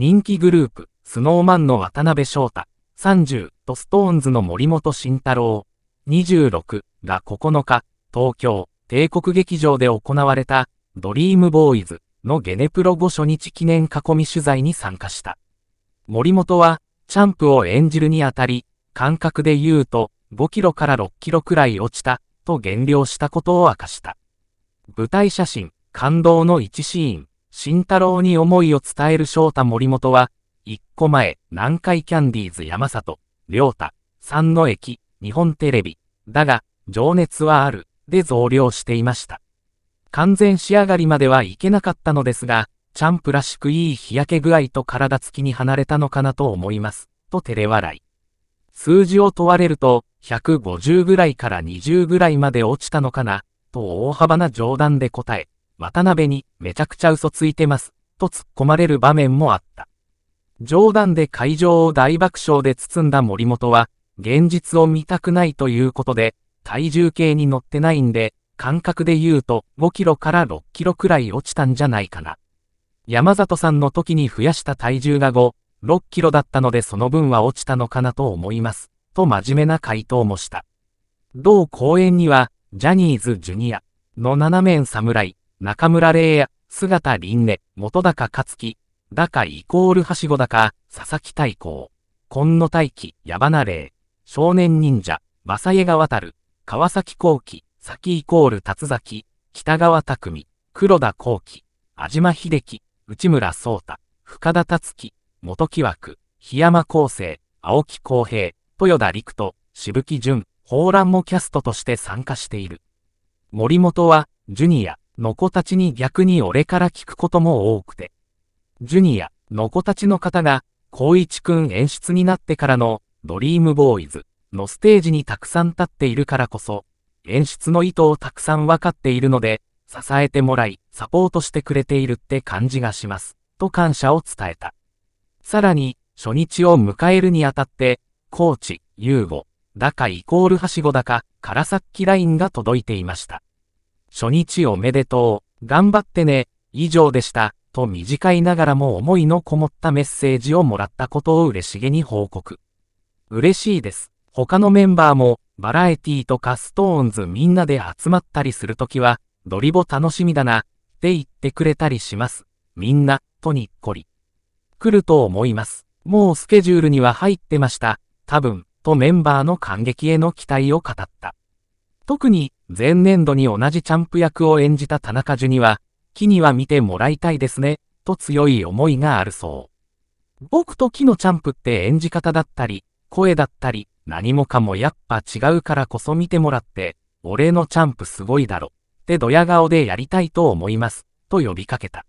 人気グループ、スノーマンの渡辺翔太、30とストーンズの森本慎太郎、26が9日、東京、帝国劇場で行われた、ドリームボーイズのゲネプロ5初日記念囲み取材に参加した。森本は、チャンプを演じるにあたり、感覚で言うと、5キロから6キロくらい落ちた、と減量したことを明かした。舞台写真、感動の1シーン。慎太郎に思いを伝える翔太森本は、一個前、南海キャンディーズ山里、良太、三の駅、日本テレビ、だが、情熱はある、で増量していました。完全仕上がりまではいけなかったのですが、チャンプらしくいい日焼け具合と体つきに離れたのかなと思います、と照れ笑い。数字を問われると、150ぐらいから20ぐらいまで落ちたのかな、と大幅な冗談で答え、渡辺にめちゃくちゃ嘘ついてます、と突っ込まれる場面もあった。冗談で会場を大爆笑で包んだ森本は、現実を見たくないということで、体重計に乗ってないんで、感覚で言うと5キロから6キロくらい落ちたんじゃないかな。山里さんの時に増やした体重が5、6キロだったのでその分は落ちたのかなと思います。と真面目な回答もした。同公演には、ジャニーズジュニアの7面侍、中村玲也、姿輪廻、元高勝樹、高イコールはしご高、佐々木大光、今野大輝、矢花霊、少年忍者、正家が渡る、川崎幸輝、先イコール達崎、北川匠、黒田幸輝、安島秀樹、内村聡太、深田達樹、元木枠、檜山康生、青木康平、豊田陸と、しぶき淳、ホーもキャストとして参加している。森本は、ジュニア、の子たちに逆に俺から聞くことも多くて。ジュニア、の子たちの方が、光一くん演出になってからの、ドリームボーイズのステージにたくさん立っているからこそ、演出の意図をたくさん分かっているので、支えてもらい、サポートしてくれているって感じがします。と感謝を伝えた。さらに、初日を迎えるにあたって、コーチ、ユーゴ、だかイコールはしごだか、からさっきラインが届いていました。初日おめでとう、頑張ってね、以上でした、と短いながらも思いのこもったメッセージをもらったことを嬉しげに報告。嬉しいです。他のメンバーも、バラエティとかストーンズみんなで集まったりするときは、ドリボ楽しみだな、って言ってくれたりします。みんな、とにっこり。来ると思います。もうスケジュールには入ってました。多分、とメンバーの感激への期待を語った。特に、前年度に同じチャンプ役を演じた田中樹には、木には見てもらいたいですね、と強い思いがあるそう。僕と木のチャンプって演じ方だったり、声だったり、何もかもやっぱ違うからこそ見てもらって、俺のチャンプすごいだろ、ってドヤ顔でやりたいと思います、と呼びかけた。